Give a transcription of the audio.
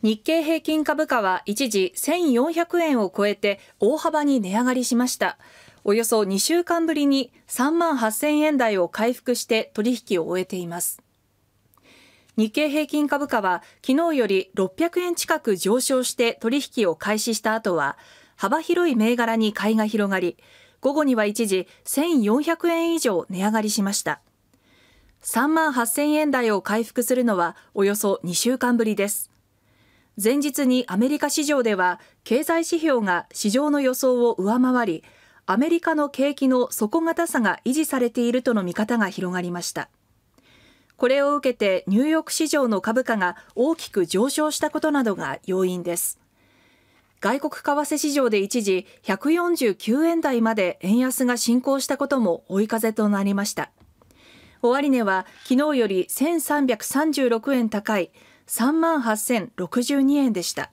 日経平均株価は一時1400円を超えて大幅に値上がりしました。およそ2週間ぶりに3万8000円台を回復して取引を終えています。日経平均株価は昨日より600円近く上昇して取引を開始した後は幅広い銘柄に買いが広がり午後には一時1400円以上値上がりしました3万8000円台を回復するのはおよそ2週間ぶりです前日にアメリカ市場では経済指標が市場の予想を上回りアメリカの景気の底堅さが維持されているとの見方が広がりましたこれを受けてニューヨーク市場の株価が大きく上昇したことなどが要因です外国為替市場で一時149円台まで円安が進行したことも追い風となりました終値は昨日より1336円高い38,062万円でした。